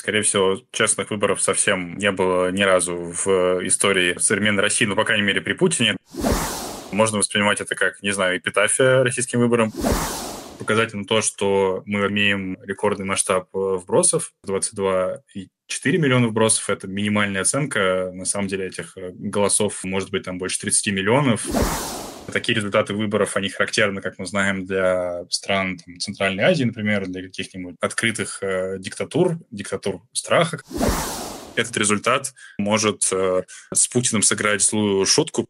Скорее всего, честных выборов совсем не было ни разу в истории современной России, ну, по крайней мере, при Путине. Можно воспринимать это как, не знаю, эпитафия российским выборам. Показательно то, что мы имеем рекордный масштаб э, вбросов, 22 4 миллиона вбросов — это минимальная оценка. На самом деле этих э, голосов может быть там больше 30 миллионов. Типа, такие результаты выборов, они характерны, как мы знаем, для стран там, Центральной Азии, например, для каких-нибудь открытых э, диктатур, диктатур страха. Этот результат может э, с Путиным сыграть злую шутку.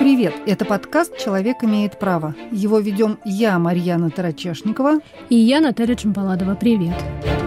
Привет! Это подкаст «Человек имеет право». Его ведем я, Марьяна Тарачешникова. И я, Наталья Чемпаладова. Привет! Привет!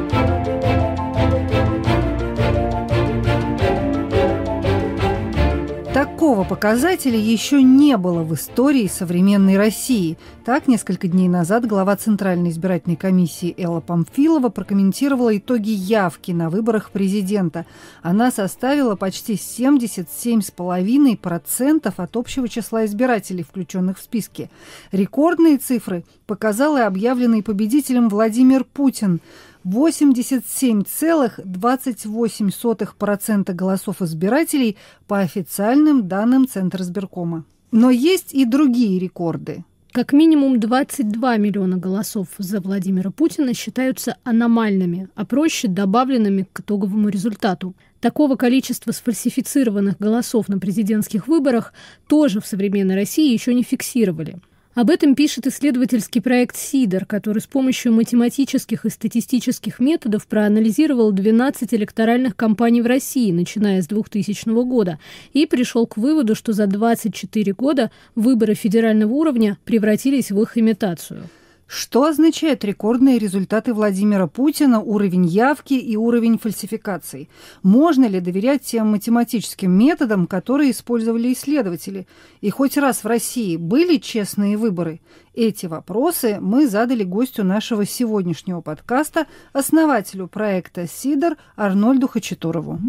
такого показателя еще не было в истории современной России. Так, несколько дней назад глава Центральной избирательной комиссии Элла Памфилова прокомментировала итоги явки на выборах президента. Она составила почти 77,5% от общего числа избирателей, включенных в списки. Рекордные цифры показал и объявленный победителем Владимир Путин. 87,28% голосов избирателей по официальным данным Центра сберкома. Но есть и другие рекорды. Как минимум 22 миллиона голосов за Владимира Путина считаются аномальными, а проще добавленными к итоговому результату. Такого количества сфальсифицированных голосов на президентских выборах тоже в современной России еще не фиксировали. Об этом пишет исследовательский проект «Сидор», который с помощью математических и статистических методов проанализировал 12 электоральных кампаний в России, начиная с 2000 года, и пришел к выводу, что за 24 года выборы федерального уровня превратились в их имитацию. Что означают рекордные результаты Владимира Путина, уровень явки и уровень фальсификаций? Можно ли доверять тем математическим методам, которые использовали исследователи? И хоть раз в России были честные выборы? Эти вопросы мы задали гостю нашего сегодняшнего подкаста, основателю проекта «Сидор» Арнольду Хачатурову.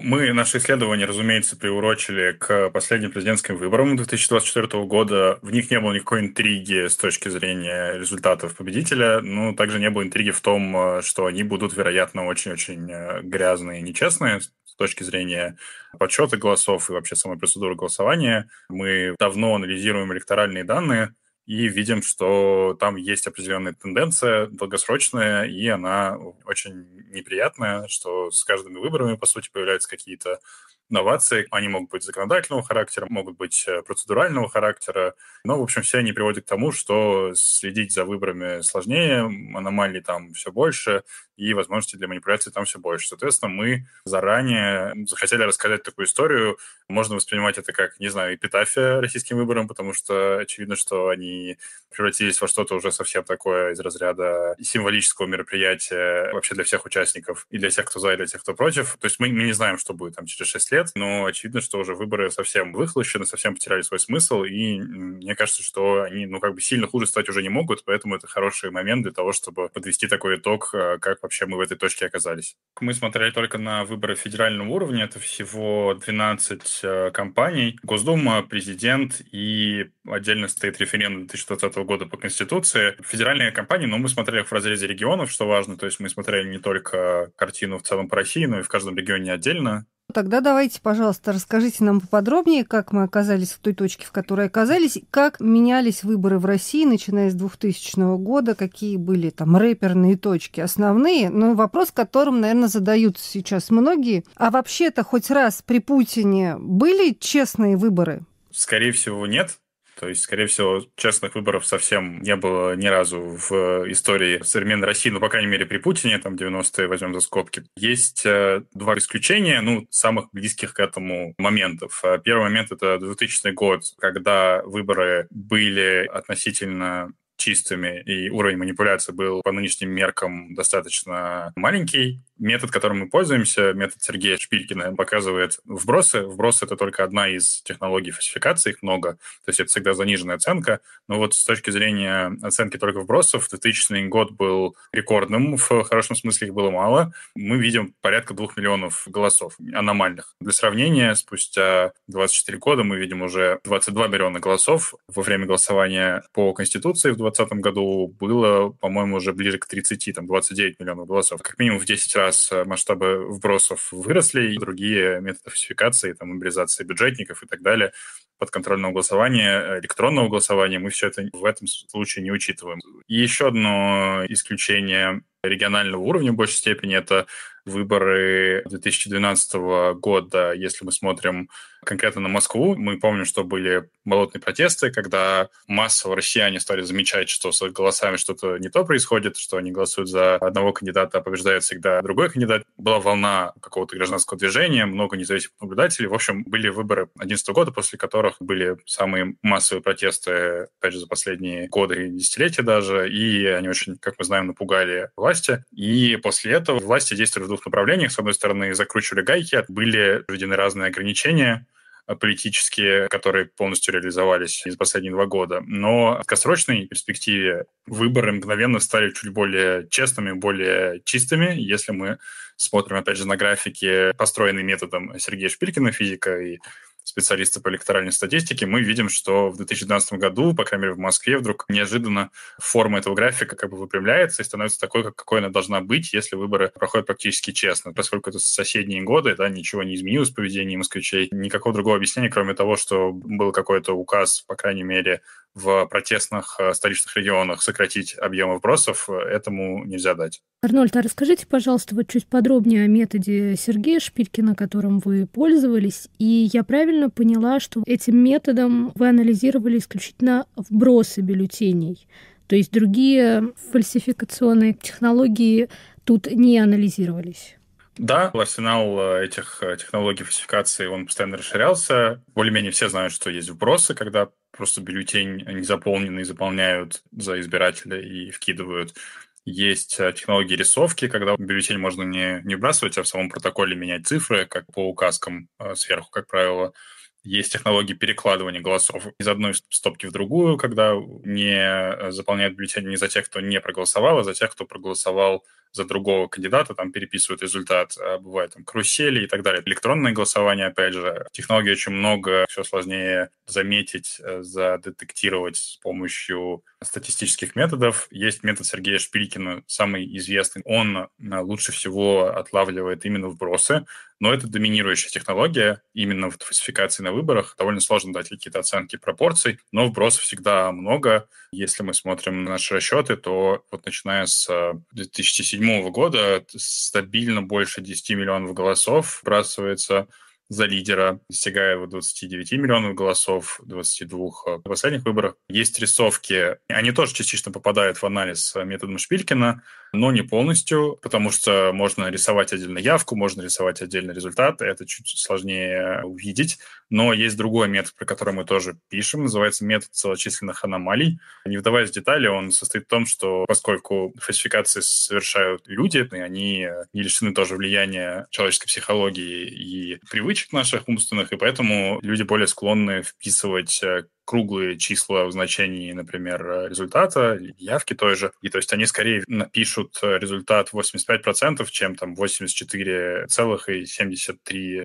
Мы наши исследования, разумеется, приурочили к последним президентским выборам 2024 года. В них не было никакой интриги с точки зрения результатов победителя, но ну, также не было интриги в том, э, что они будут, вероятно, очень-очень э, грязные и нечестные с точки зрения подсчета голосов и вообще самой процедуры голосования. Мы давно анализируем электоральные данные, и видим, что там есть определенная тенденция долгосрочная, и она очень неприятная, что с каждыми выборами, по сути, появляются какие-то новации. Они могут быть законодательного характера, могут быть э, процедурального характера. Но, в общем, все они приводят к тому, что следить за выборами сложнее, аномалий там все больше, и возможности для манипуляций там все больше. Соответственно, мы заранее захотели рассказать такую историю. Можно воспринимать это как, не знаю, эпитафия российским выборам, потому что очевидно, что они превратились во что-то уже совсем такое из разряда символического мероприятия вообще для всех участников и для тех, кто за, и для тех, кто против. То есть мы, мы не знаем, что будет там через 6 лет, лет, но очевидно, что уже выборы совсем выхлощены, совсем потеряли свой смысл, и мне кажется, что они, ну, как бы сильно хуже стать уже не могут, поэтому это хороший момент для того, чтобы подвести такой итог, э, как вообще мы в этой точке оказались. Мы смотрели только на выборы федерального уровня, это всего 12 э, компаний, Госдума, президент и отдельно стоит референдум 2020 года по Конституции. Федеральные компании, но ну, мы смотрели в разрезе регионов, что важно, то есть мы смотрели не только картину в целом по России, но и в каждом регионе отдельно. Тогда давайте, пожалуйста, расскажите нам поподробнее, как мы оказались в той точке, в которой оказались, как менялись выборы в России, начиная с 2000 года, какие были там рэперные точки основные. Ну, вопрос, которым, наверное, задают сейчас многие. А вообще-то хоть раз при Путине были честные выборы? Скорее всего, нет. То есть, скорее всего, честных выборов совсем не было ни разу в э, истории современной России, ну, по крайней мере, при Путине, там, 90-е возьмем за скобки. Есть э, два исключения, ну, самых близких к этому моментов. Э, первый момент — это 2000 год, когда выборы были относительно чистыми, и уровень манипуляции был по нынешним меркам достаточно маленький метод, которым мы пользуемся, метод Сергея Шпилькина, показывает вбросы. Вбросы это только одна из технологий фальсификации, их много. То есть это всегда заниженная оценка. Но вот с точки зрения оценки только вбросов, 2000 год был рекордным, в хорошем смысле их было мало. Мы видим порядка двух миллионов голосов аномальных. Для сравнения, спустя 24 года мы видим уже 22 миллиона голосов. Во время голосования по Конституции в 2020 году было, по-моему, уже ближе к 30, там 29 миллионов голосов. Как минимум в 10 раз раз э, масштабы вбросов выросли, и другие методы фальсификации, там, мобилизации бюджетников и так далее, подконтрольного голосования, э, электронного голосования, мы все это в этом случае не учитываем. И еще одно исключение регионального уровня в большей степени – это выборы 2012 года, если мы смотрим конкретно на Москву, мы помним, что были болотные протесты, когда массово россияне стали замечать, что с голосами что-то не то происходит, что они голосуют за одного кандидата, а побеждает всегда другой кандидат. Была волна какого-то гражданского движения, много независимых наблюдателей. В общем, были выборы 2011 года, после которых были самые массовые протесты, опять же, за последние годы и десятилетия даже, и они очень, как мы знаем, напугали власти. И после этого власти действовали в двух двух направлениях. С одной стороны, закручивали гайки, были введены разные ограничения, э, политические, которые полностью реализовались из последние два года. Но в краткосрочной перспективе выборы мгновенно стали чуть более честными, более чистыми, если мы смотрим, опять же, на графики, построенные методом Сергея Шпилькина, физика и специалисты по электоральной статистике, мы видим, что в 2012 году, по крайней мере в Москве, вдруг неожиданно форма этого графика как бы выпрямляется и становится такой, как какой она должна быть, если выборы проходят практически честно. Поскольку это соседние годы, да, ничего не изменилось в поведении москвичей, никакого другого объяснения, кроме того, что был какой-то указ, по крайней мере, в протестных э, столичных регионах сократить объем вбросов, э, этому нельзя дать. Арнольд, а расскажите, пожалуйста, вот чуть подробнее о методе Сергея Шпилькина, которым вы пользовались. И я правильно поняла, что этим методом вы анализировали исключительно вбросы бюллетеней. То есть другие фальсификационные технологии тут не анализировались. Да, арсенал э, этих технологий фальсификации, он постоянно расширялся. Более-менее все знают, что есть вбросы, когда просто бюллетень незаполненный заполняют за избирателя и вкидывают. Есть э, технологии рисовки, когда бюллетень можно не, не выбрасывать, а в самом протоколе менять цифры, как по указкам э, сверху, как правило. Есть технологии перекладывания голосов из одной стопки в другую, когда не э, заполняют бюллетень не за тех, кто не проголосовал, а за тех, кто проголосовал за другого кандидата, там переписывают результат, а, бывает там карусели и так далее. Электронное голосование, опять же, технологий очень много, все сложнее заметить, э, задетектировать с помощью статистических методов. Есть метод Сергея Шпилькина, самый известный. Он а, лучше всего отлавливает именно вбросы, но это доминирующая технология именно в фальсификации на выборах. Довольно сложно дать какие-то оценки пропорций, но вбросов всегда много. Если мы смотрим на наши расчеты, то вот начиная с 2007 э, 2007 года стабильно больше 10 миллионов голосов бросается за лидера, достигая его 29 миллионов голосов, 22 в э, последних выборах. Есть рисовки, они тоже частично попадают в анализ э, методом Шпилькина, но не полностью, потому что можно рисовать отдельно явку, можно рисовать отдельно результат, это чуть сложнее увидеть. Но есть другой метод, про который мы тоже пишем, называется метод целочисленных аномалий. Не вдаваясь в детали, он состоит в том, что поскольку фальсификации совершают люди, и они не лишены тоже влияния человеческой психологии и привычек наших умственных, и поэтому люди более склонны вписывать э, круглые числа в значении, например, результата, явки той же. И то есть они скорее напишут э, результат 85%, чем там 84,73.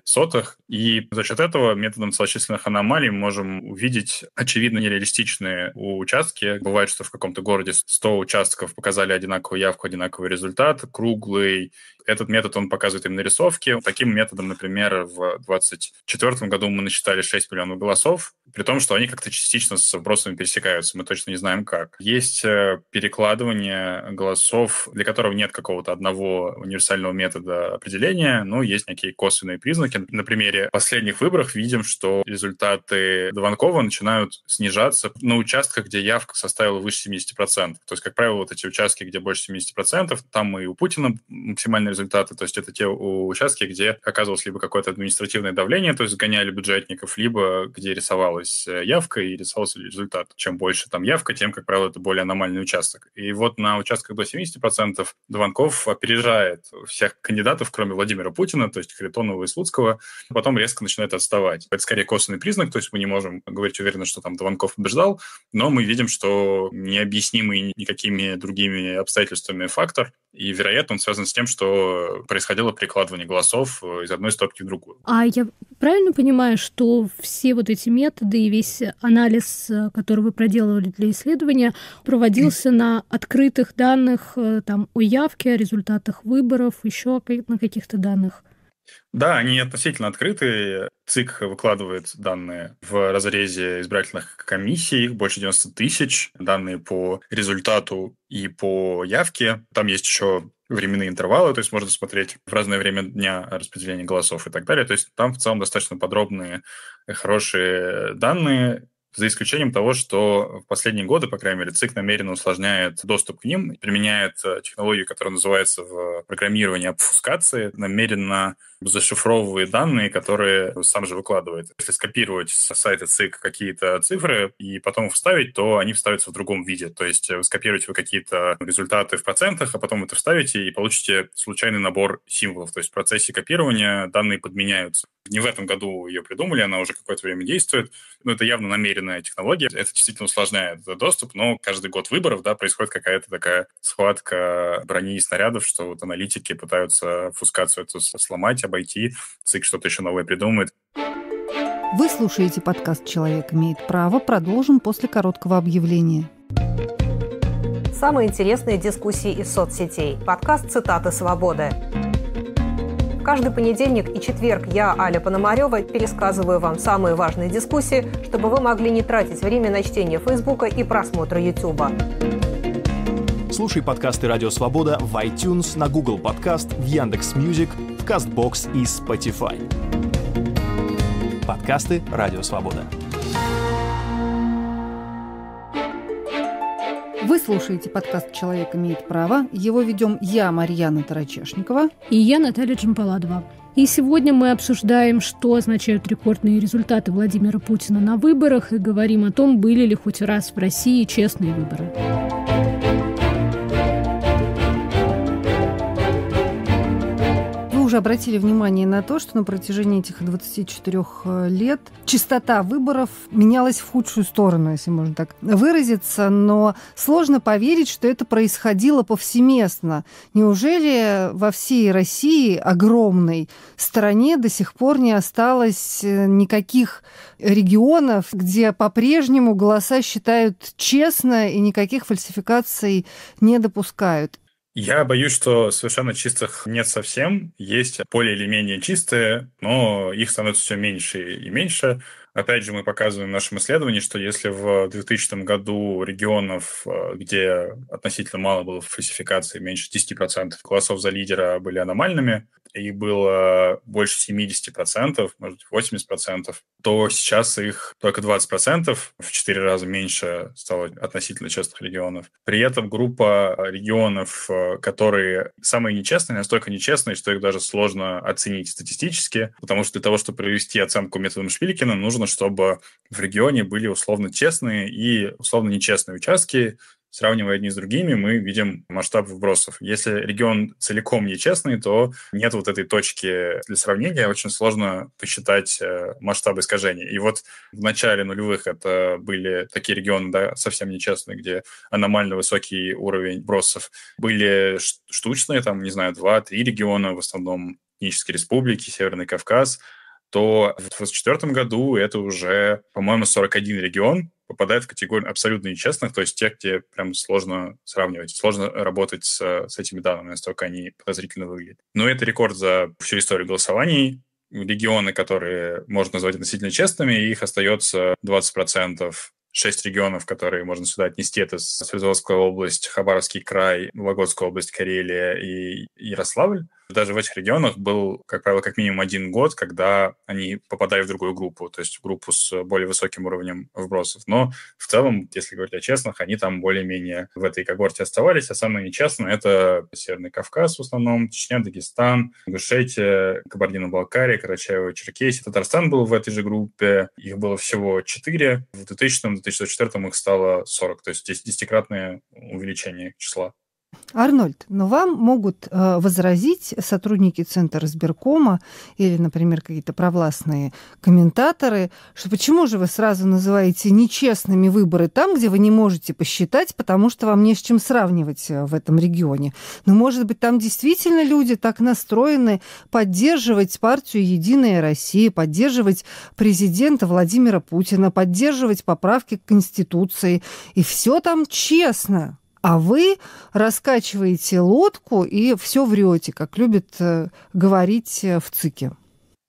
И за счет этого методом целочисленных аномалий мы можем увидеть очевидно нереалистичные участки. Бывает, что в каком-то городе 100 участков показали одинаковую явку, одинаковый результат, круглый. Этот метод он показывает им нарисовки. Таким методом, например, в 2024 году мы насчитали 6 миллионов голосов, при том, что они как-то частично с вопросами пересекаются, мы точно не знаем как. Есть э, перекладывание голосов, для которого нет какого-то одного универсального метода определения, но есть некие косвенные признаки. На примере последних выборов видим, что результаты Дованкова начинают снижаться на участках, где явка составила выше 70%. То есть, как правило, вот эти участки, где больше 70%, там и у Путина максимальные результаты, то есть это те участки, где оказывалось либо какое-то административное давление, то есть гоняли бюджетников, либо где рисовалась э, явка, и рисовался результат. Чем больше там явка, тем, как правило, это более аномальный участок. И вот на участках до 70% Дованков опережает всех кандидатов, кроме Владимира Путина, то есть Харитонова и Слуцкого, а потом резко начинает отставать. Это скорее косвенный признак, то есть мы не можем говорить уверенно, что там Дованков побеждал, но мы видим, что необъяснимый никакими другими обстоятельствами фактор, и, вероятно, он связан с тем, что происходило прикладывание голосов из одной стопки в другую. А я правильно понимаю, что все вот эти методы и весь анализ анализ, э, который вы проделывали для исследования, проводился на открытых данных э, там, о явке, о результатах выборов, еще на каких-то данных? Да, они относительно открыты. ЦИК выкладывает данные в разрезе избирательных комиссий, их больше 90 тысяч, данные по результату и по явке. Там есть еще временные интервалы, то есть можно смотреть в разное время дня распределение голосов и так далее. То есть там в целом достаточно подробные, э, хорошие данные, за исключением того, что в последние годы, по крайней мере, ЦИК намеренно усложняет доступ к ним, применяет э, технологию, которая называется в э, программировании обфускации, намеренно зашифровывает данные, которые сам же выкладывает. Если скопировать с сайта ЦИК какие-то цифры и потом вставить, то они вставятся в другом виде. То есть э, скопируете вы какие-то результаты в процентах, а потом это вставите и получите случайный набор символов. То есть в процессе копирования данные подменяются. Не в этом году ее придумали, она уже какое-то время действует. Но это явно намеренная технология. Это действительно усложняет доступ, но каждый год выборов да, происходит какая-то такая схватка брони и снарядов, что вот аналитики пытаются фускацию эту сломать, обойти, ЦИК что-то еще новое придумает. Вы слушаете подкаст «Человек имеет право». Продолжим после короткого объявления. Самые интересные дискуссии из соцсетей. Подкаст «Цитаты свободы». Каждый понедельник и четверг я, Аля Пономарева, пересказываю вам самые важные дискуссии, чтобы вы могли не тратить время на чтение Фейсбука и просмотра Ютуба. Слушай подкасты «Радио Свобода» в iTunes, на Google Подкаст, в Яндекс.Мьюзик Кастбокс и Spotify. Подкасты «Радио Свобода». Вы слушаете подкаст «Человек имеет право». Его ведем я, Марьяна Тарачешникова. И я, Наталья Джампаладова. И сегодня мы обсуждаем, что означают рекордные результаты Владимира Путина на выборах и говорим о том, были ли хоть раз в России честные выборы. уже обратили внимание на то, что на протяжении этих 24 э, лет частота выборов менялась в худшую сторону, если можно так выразиться, но сложно поверить, что это происходило повсеместно. Неужели во всей России, огромной стране, до сих пор не осталось э, никаких регионов, где по-прежнему голоса считают честно и никаких фальсификаций не допускают? Я боюсь, что совершенно чистых нет совсем. Есть более или менее чистые, но их становится все меньше и меньше. Опять же, мы показываем в нашем исследовании, что если в 2000 году регионов, э, где относительно мало было фальсификации, меньше 10% голосов за лидера были аномальными, их было больше 70%, может, 80%, то сейчас их только 20%, в 4 раза меньше стало относительно честных регионов. При этом группа регионов, э, которые самые нечестные, настолько нечестные, что их даже сложно оценить статистически, потому что для того, чтобы провести оценку методом Шпилькина, нужно, чтобы в регионе были условно честные и условно нечестные участки, сравнивая одни с другими, мы видим масштаб вбросов. Если регион целиком нечестный, то нет вот этой точки для сравнения, очень сложно посчитать э, масштаб искажений. И вот в начале нулевых это были такие регионы да, совсем нечестные, где аномально высокий уровень бросов. Были штучные, там, не знаю, два-три региона, в основном Этнические республики, Северный Кавказ — то в 2024 году это уже, по-моему, 41 регион попадает в категорию абсолютно нечестных, то есть те, где прям сложно сравнивать, сложно работать с, с этими данными, настолько они подозрительно выглядят. Но это рекорд за всю историю голосований, регионы, которые можно назвать относительно честными, их остается 20%. Шесть регионов, которые можно сюда отнести, это Свердловская область, Хабаровский край, Вологодская область, Карелия и Ярославль даже в этих регионах был, как правило, как минимум один год, когда они попадали в другую группу, то есть в группу с более высоким уровнем вбросов. Но в целом, если говорить о честных, они там более-менее в этой когорте оставались, а самые нечестные — это Северный Кавказ в основном, Чечня, Дагестан, Ингушетия, Кабардино-Балкария, Карачаево-Черкесия. Татарстан был в этой же группе, их было всего 4. В 2000-2004 их стало 40, то есть 10-кратное увеличение числа. Арнольд, но вам могут э, возразить сотрудники Центра сберкома или, например, какие-то провластные комментаторы, что почему же вы сразу называете нечестными выборы там, где вы не можете посчитать, потому что вам не с чем сравнивать э, в этом регионе. Но, ну, может быть, там действительно люди так настроены поддерживать партию «Единая Россия», поддерживать президента Владимира Путина, поддерживать поправки к Конституции. И все там честно а вы раскачиваете лодку и все врете, как любят э, говорить э, в ЦИКе.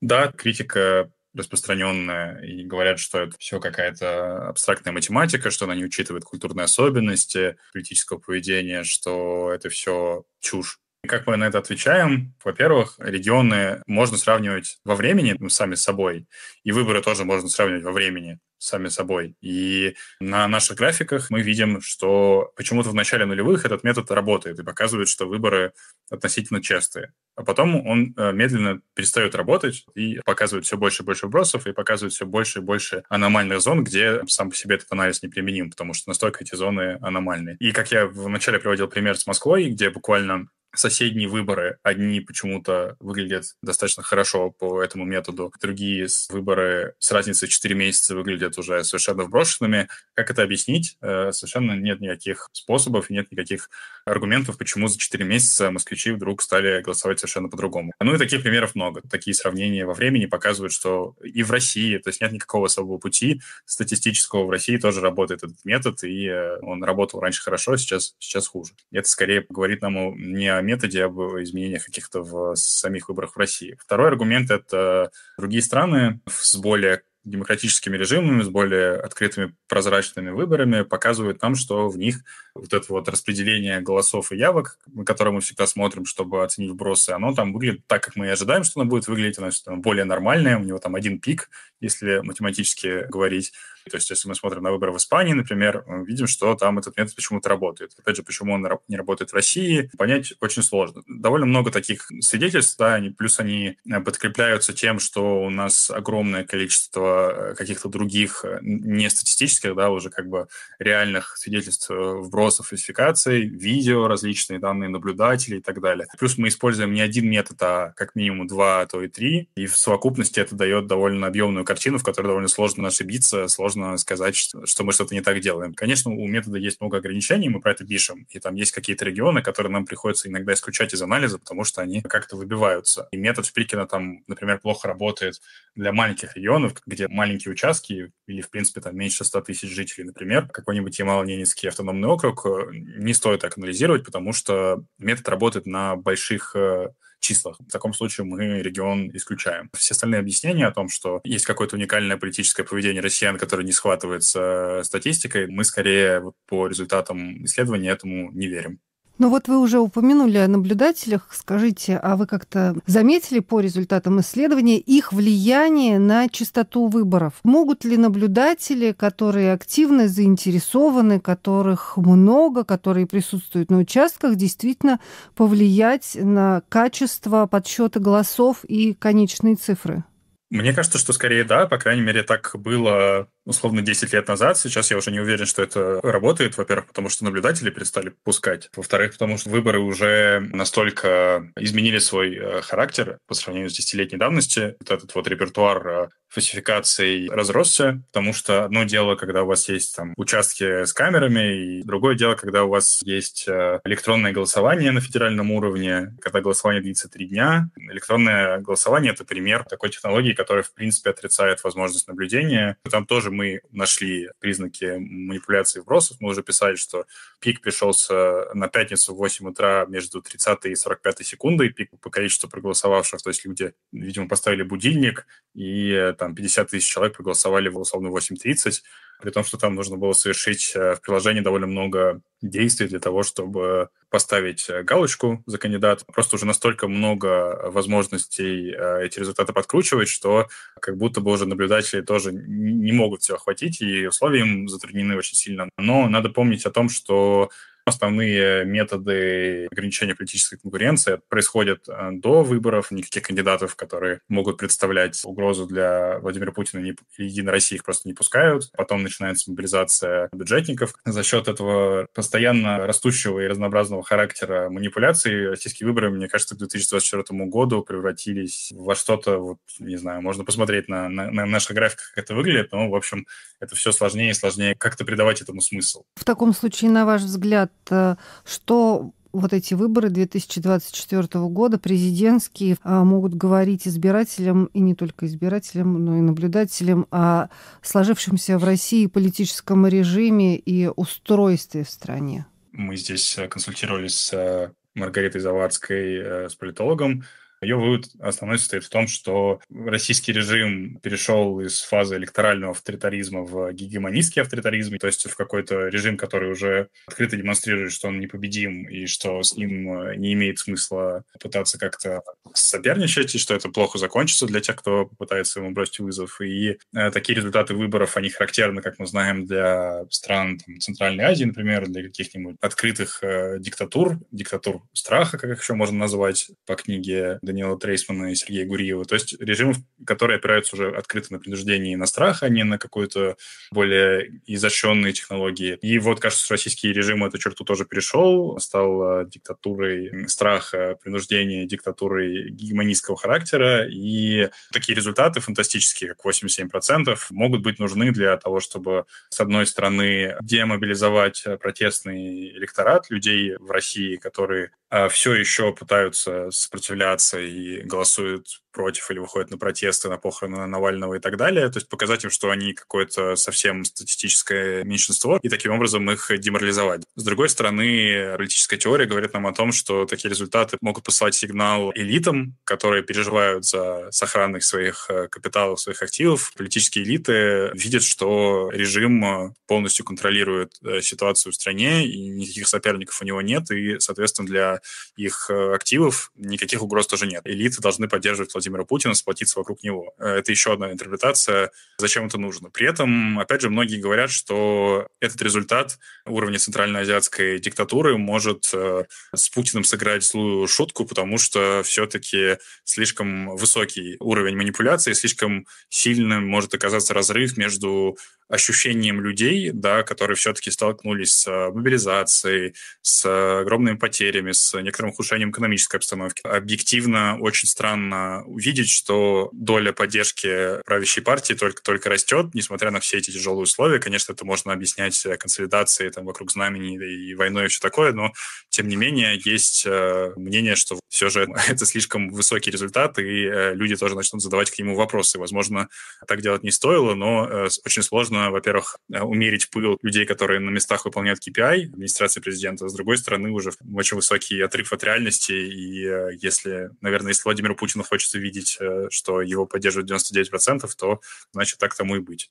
Да, критика распространенная, и говорят, что это все какая-то абстрактная математика, что она не учитывает культурные особенности политического поведения, что это все чушь как мы на это отвечаем? Во-первых, регионы можно сравнивать во времени ну, сами с собой, и выборы тоже можно сравнивать во времени сами собой. И на наших графиках мы видим, что почему-то в начале нулевых этот метод работает и показывает, что выборы относительно частые, А потом он э, медленно перестает работать и показывает все больше и больше вбросов, и показывает все больше и больше аномальных зон, где сам по себе этот анализ неприменим, потому что настолько эти зоны аномальны. И как я в начале приводил пример с Москвой, где буквально соседние выборы. Одни почему-то выглядят достаточно хорошо по этому методу, другие выборы с разницей в 4 месяца выглядят уже совершенно вброшенными. Как это объяснить? Э, совершенно нет никаких способов, нет никаких аргументов, почему за 4 месяца москвичи вдруг стали голосовать совершенно по-другому. Ну и таких примеров много. Такие сравнения во времени показывают, что и в России, то есть нет никакого особого пути статистического в России тоже работает этот метод, и э, он работал раньше хорошо, а сейчас, сейчас хуже. это скорее говорит нам не о методе, об изменениях каких-то в самих выборах в России. Второй аргумент – это другие страны с более демократическими режимами, с более открытыми прозрачными выборами показывают нам, что в них вот это вот распределение голосов и явок, на которое мы всегда смотрим, чтобы оценить вбросы, оно там выглядит так, как мы и ожидаем, что оно будет выглядеть, оно, оно более нормальное, у него там один пик, если математически говорить, то есть, если мы смотрим на выборы в Испании, например, э, видим, что там этот метод почему-то работает. Опять же, почему он не работает в России, понять очень сложно. Довольно много таких свидетельств, да, они, плюс они э, подкрепляются тем, что у нас огромное количество э, каких-то других не статистических, да, уже как бы реальных свидетельств вбросов, фальсификаций, видео различные, данные наблюдателей и так далее. Плюс мы используем не один метод, а как минимум два, а то и три, и в совокупности это дает довольно объемную картину, в которой довольно сложно ошибиться, сложно можно сказать, что, что мы что-то не так делаем. Конечно, у метода есть много ограничений, мы про это пишем, и там есть какие-то регионы, которые нам приходится иногда исключать из анализа, потому что они как-то выбиваются. И метод Шприкина там, например, плохо работает для маленьких регионов, где маленькие участки или, в принципе, там меньше 100 тысяч жителей, например, какой-нибудь Ямало-Ненецкий автономный округ, э, не стоит так анализировать, потому что метод работает на больших э, числах. В таком случае мы регион исключаем. Все остальные объяснения о том, что есть какое-то уникальное политическое поведение россиян, которое не схватывается э, статистикой, мы скорее вот по результатам исследования этому не верим. Ну вот вы уже упомянули о наблюдателях. Скажите, а вы как-то заметили по результатам исследования их влияние на частоту выборов? Могут ли наблюдатели, которые активно заинтересованы, которых много, которые присутствуют на участках, действительно повлиять на качество подсчета голосов и конечные цифры? Мне кажется, что скорее да, по крайней мере, так было условно 10 лет назад. Сейчас я уже не уверен, что это работает. Во-первых, потому что наблюдатели перестали пускать. Во-вторых, потому что выборы уже настолько изменили свой э, характер по сравнению с десятилетней давности. Вот этот вот репертуар э, фальсификаций разросся, потому что одно дело, когда у вас есть там участки с камерами, и другое дело, когда у вас есть э, электронное голосование на федеральном уровне, когда голосование длится три дня. Электронное голосование — это пример такой технологии, которая, в принципе, отрицает возможность наблюдения. Там тоже мы нашли признаки манипуляции вбросов. Мы уже писали, что пик пришелся на пятницу в 8 утра между 30 и 45 секундой, пик по количеству проголосовавших, то есть люди, видимо, поставили будильник, и э, там 50 тысяч человек проголосовали в условно 8.30, при том, что там нужно было совершить э, в приложении довольно много действий для того, чтобы поставить э, галочку за кандидата. Просто уже настолько много возможностей э, эти результаты подкручивать, что как будто бы уже наблюдатели тоже не могут все охватить, и условия им затруднены очень сильно. Но надо помнить о том, что Основные методы ограничения политической конкуренции происходят э, до выборов. Никаких кандидатов, которые могут представлять угрозу для Владимира Путина не, или Единой России, их просто не пускают. Потом начинается мобилизация бюджетников. За счет этого постоянно растущего и разнообразного характера манипуляций российские выборы, мне кажется, к 2024 году превратились во что-то, вот, не знаю, можно посмотреть на, на, на наших графиках, как это выглядит, но, в общем, это все сложнее и сложнее как-то придавать этому смысл. В таком случае, на ваш взгляд, Э, что вот эти выборы 2024 года президентские э, могут говорить избирателям, и не только избирателям, но и наблюдателям, о сложившемся в России политическом режиме и устройстве в стране? Мы здесь э, консультировались с Маргаритой Завадской, с политологом, ее вывод основной состоит в том, что российский режим перешел из фазы электорального авторитаризма в гегемонистский авторитаризм, то есть в какой-то режим, который уже открыто демонстрирует, что он непобедим и что с ним э, не имеет смысла пытаться как-то соперничать, и что это плохо закончится для тех, кто попытается ему бросить вызов. И э, такие результаты выборов, они характерны, как мы знаем, для стран там, Центральной Азии, например, для каких-нибудь открытых э, диктатур, диктатур страха, как их еще можно назвать по книге Данила Трейсмана и Сергея Гуриева. То есть режимы, которые опираются уже открыто на принуждение и на страх, а не на какую-то более изощренные технологии. И вот, кажется, российский режим эту черту тоже перешел, стал а, диктатурой страха, принуждения, диктатурой гегемонистского характера. И такие результаты фантастические, как 87%, могут быть нужны для того, чтобы, с одной стороны, демобилизовать протестный электорат людей в России, которые а, все еще пытаются сопротивляться собираются и голосуют против или выходят на протесты, на похороны Навального и так далее. То есть показать им, что они какое-то совсем статистическое меньшинство, и таким образом их деморализовать. С другой стороны, политическая теория говорит нам о том, что такие результаты могут посылать сигнал элитам, которые переживают за сохранность своих э, капиталов, своих активов. Политические элиты видят, что режим полностью контролирует э, ситуацию в стране, и никаких соперников у него нет, и, соответственно, для их э, активов никаких угроз тоже тоже нет. Элиты должны поддерживать Владимира Путина, сплотиться вокруг него. Э, это еще одна интерпретация, зачем это нужно. При этом, опять же, многие говорят, что этот результат уровня центральноазиатской диктатуры может э, с Путиным сыграть злую шутку, потому что все-таки слишком высокий уровень манипуляции, слишком сильным может оказаться разрыв между ощущением людей, да, которые все-таки столкнулись с э, мобилизацией, с огромными потерями, с некоторым ухудшением экономической обстановки, объективно Конечно, очень странно увидеть, что доля поддержки правящей партии только-только растет, несмотря на все эти тяжелые условия. Конечно, это можно объяснять э, консолидацией там, вокруг знамени и войной и все такое, но, тем не менее, есть э, мнение, что все же это слишком высокий результат, и э, люди тоже начнут задавать к нему вопросы. Возможно, так делать не стоило, но очень сложно, во-первых, умерить пыл людей, которые на местах выполняют KPI администрации президента. С другой стороны, уже очень высокий отрыв от реальности, и если наверное, если Владимиру Путину хочется видеть, э, что его поддерживают 99%, то значит так тому и быть.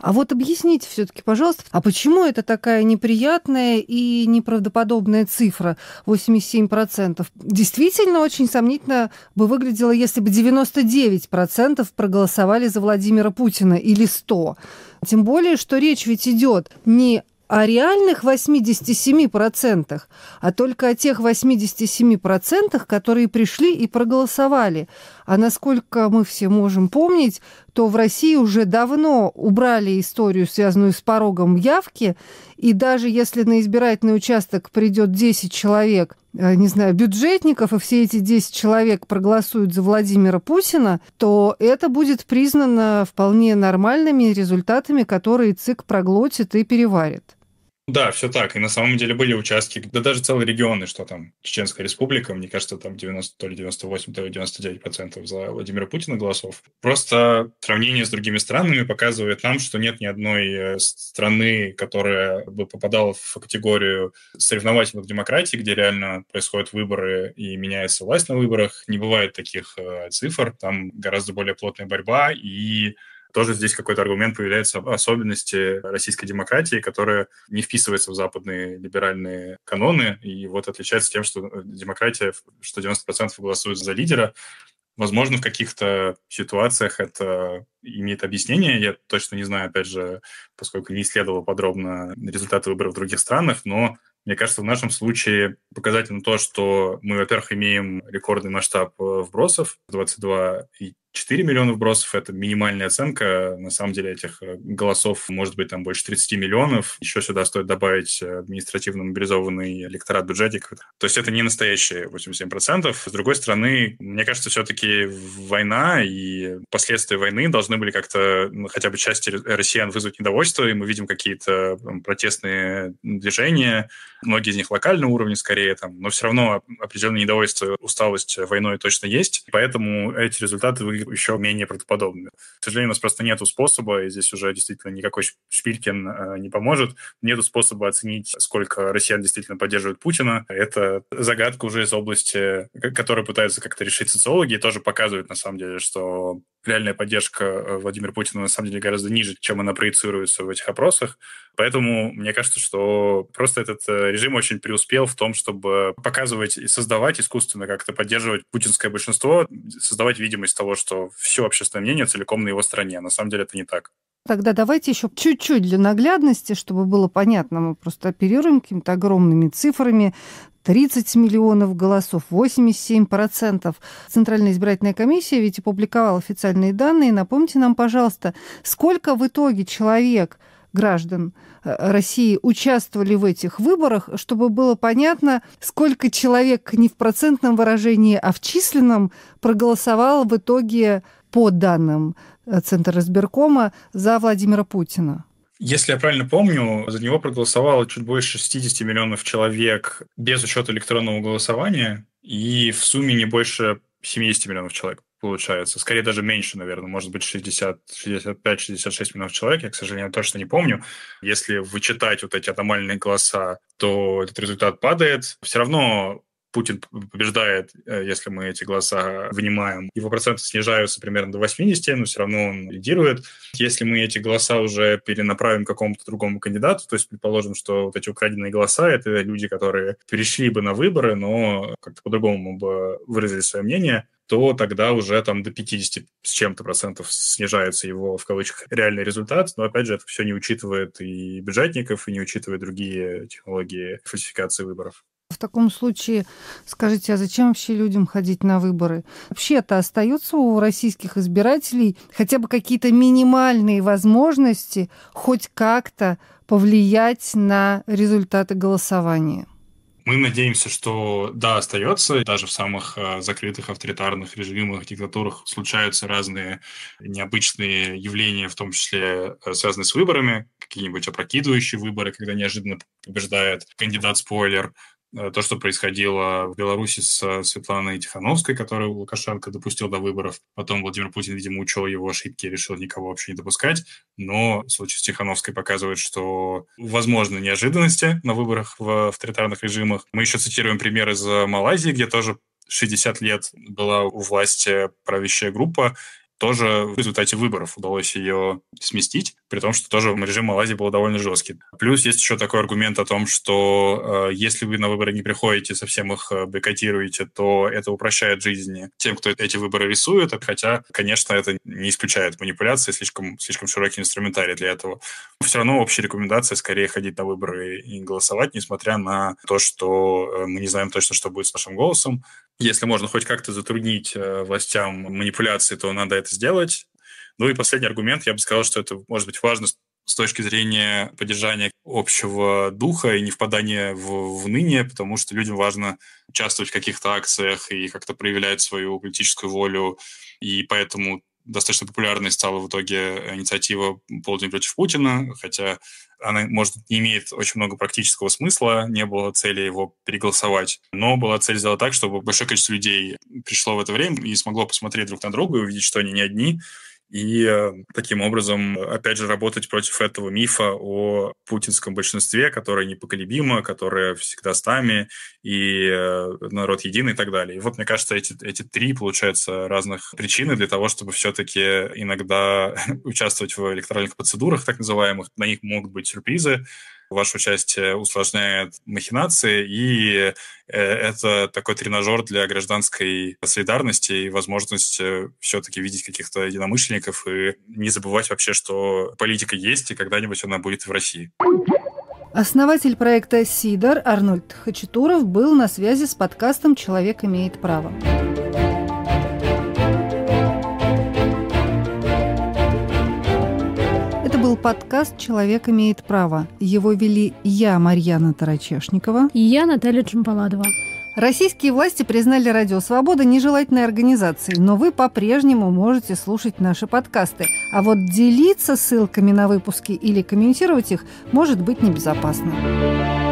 А вот объясните все-таки, пожалуйста, а почему это такая неприятная и неправдоподобная цифра 87%? Действительно, очень сомнительно бы выглядело, если бы 99% проголосовали за Владимира Путина или 100%. Тем более, что речь ведь идет не о реальных 87%, а только о тех 87%, которые пришли и проголосовали. А насколько мы все можем помнить, то в России уже давно убрали историю, связанную с порогом явки, и даже если на избирательный участок придет 10 человек, э, не знаю, бюджетников, и все эти 10 человек проголосуют за Владимира Путина, то это будет признано вполне нормальными результатами, которые ЦИК проглотит и переварит. Да, все так. И на самом деле были участки, да даже целые регионы, что там Чеченская республика, мне кажется, там 90, то ли 98, то ли 99 процентов за Владимира Путина голосов. Просто сравнение с другими странами показывает нам, что нет ни одной э, страны, которая бы попадала в категорию соревновательных демократий, где реально происходят выборы и меняется власть на выборах. Не бывает таких э, цифр. Там гораздо более плотная борьба и тоже здесь какой-то аргумент появляется об особенности российской демократии, которая не вписывается в западные либеральные каноны, и вот отличается тем, что э, демократия, что 90% голосуют за лидера, Возможно, в каких-то ситуациях это имеет объяснение. Я точно не знаю, опять же, поскольку не исследовал подробно результаты выборов в других странах, но мне кажется, в нашем случае показательно то, что мы, во-первых, имеем рекордный масштаб э, вбросов, 22,4 4 миллиона вбросов — это минимальная оценка. На самом деле этих э, голосов может быть там больше 30 миллионов. Еще сюда стоит добавить э, административно мобилизованный электорат бюджетик. То есть это не настоящие 87%. С другой стороны, мне кажется, все-таки война и последствия войны должны были как-то ну, хотя бы части россиян вызвать недовольство, и мы видим какие-то протестные движения, многие из них локального уровня скорее, там, но все равно определенное недовольство, усталость войной точно есть, поэтому эти результаты выглядят еще менее правдоподобную. К сожалению, у нас просто нет способа, и здесь уже действительно никакой Шпилькин э, не поможет, нет способа оценить, сколько россиян действительно поддерживают Путина. Это загадка уже из области, которую пытаются как-то решить социологи, и тоже показывают, на самом деле, что реальная поддержка э, Владимира Путина на самом деле гораздо ниже, чем она проецируется в этих опросах. Поэтому мне кажется, что просто этот э, режим очень преуспел в том, чтобы показывать и создавать искусственно как-то поддерживать путинское большинство, создавать видимость того, что все общественное мнение целиком на его стороне. На самом деле это не так. Тогда давайте еще чуть-чуть для наглядности, чтобы было понятно, мы просто оперируем какими-то огромными цифрами. 30 миллионов голосов, 87%. Центральная избирательная комиссия ведь опубликовала официальные данные. Напомните нам, пожалуйста, сколько в итоге человек граждан э, России участвовали в этих выборах, чтобы было понятно, сколько человек не в процентном выражении, а в численном проголосовало в итоге по данным э, Центра избиркома за Владимира Путина. Если я правильно помню, за него проголосовало чуть больше 60 миллионов человек без учета электронного голосования, и в сумме не больше 70 миллионов человек получается. Скорее даже меньше, наверное, может быть 60, 65, 66 миллионов человек, я, к сожалению, точно не помню. Если вычитать вот эти аномальные голоса, то этот результат падает. Все равно Путин побеждает, э, если мы эти голоса вынимаем. Его проценты снижаются примерно до 80, но все равно он лидирует. Если мы эти голоса уже перенаправим к какому-то другому кандидату, то есть предположим, что вот эти украденные голоса — это люди, которые перешли бы на выборы, но как-то по-другому бы выразили свое мнение, то тогда уже там до 50 с чем-то процентов снижается его, в кавычках, реальный результат. Но, опять же, это все не учитывает и бюджетников, и не учитывает другие технологии фальсификации выборов. В таком случае скажите, а зачем вообще людям ходить на выборы? Вообще-то остаются у российских избирателей хотя бы какие-то минимальные возможности хоть как-то повлиять на результаты голосования? Мы надеемся, что да, остается. Даже в самых э, закрытых авторитарных режимах, диктатурах случаются разные необычные явления, в том числе э, связанные с выборами, какие-нибудь опрокидывающие выборы, когда неожиданно побеждает кандидат-спойлер, Э, то, что происходило в Беларуси с э, Светланой Тихановской, которую Лукашенко допустил до выборов. Потом Владимир Путин, видимо, учел его ошибки и решил никого вообще не допускать. Но случай с Тихановской показывает, что возможны неожиданности на выборах в э, авторитарных режимах. Мы еще цитируем пример из Малайзии, где тоже 60 лет была у власти правящая группа, тоже в результате выборов удалось ее сместить, при том, что тоже режим Малайзии был довольно жесткий. Плюс есть еще такой аргумент о том, что э, если вы на выборы не приходите, совсем их э, бойкотируете, то это упрощает жизни тем, кто эти выборы рисует, хотя, конечно, это не исключает манипуляции, слишком, слишком широкий инструментарий для этого. Но все равно общая рекомендация скорее ходить на выборы и голосовать, несмотря на то, что э, мы не знаем точно, что будет с нашим голосом, если можно хоть как-то затруднить э, властям манипуляции, то надо это сделать. Ну и последний аргумент, я бы сказал, что это может быть важно с точки зрения поддержания общего духа и не впадания в, в ныне, потому что людям важно участвовать в каких-то акциях и как-то проявлять свою политическую волю, и поэтому достаточно популярной стала в итоге инициатива «Полдень против Путина», хотя она, может, не имеет очень много практического смысла, не было цели его переголосовать, но была цель сделать так, чтобы большое количество людей пришло в это время и смогло посмотреть друг на друга и увидеть, что они не одни, и эм, таким образом, э, опять же, работать против этого мифа о путинском большинстве, которое непоколебимо, которое всегда с нами, и э, народ единый и так далее. И вот, мне кажется, эти, эти три, получается, разных причины для того, чтобы все-таки иногда участвовать в электоральных процедурах, так называемых. На них могут быть сюрпризы, Вашу участие усложняет махинации, и э, это такой тренажер для гражданской солидарности и возможность э, все-таки видеть каких-то единомышленников и не забывать вообще, что политика есть, и когда-нибудь она будет в России. Основатель проекта «Сидор» Арнольд Хачатуров был на связи с подкастом «Человек имеет право». был подкаст «Человек имеет право». Его вели я, Марьяна Тарачешникова. И я, Наталья Чемпаладова. Российские власти признали Радио Свобода нежелательной организацией, но вы по-прежнему можете слушать наши подкасты. А вот делиться ссылками на выпуски или комментировать их может быть небезопасно.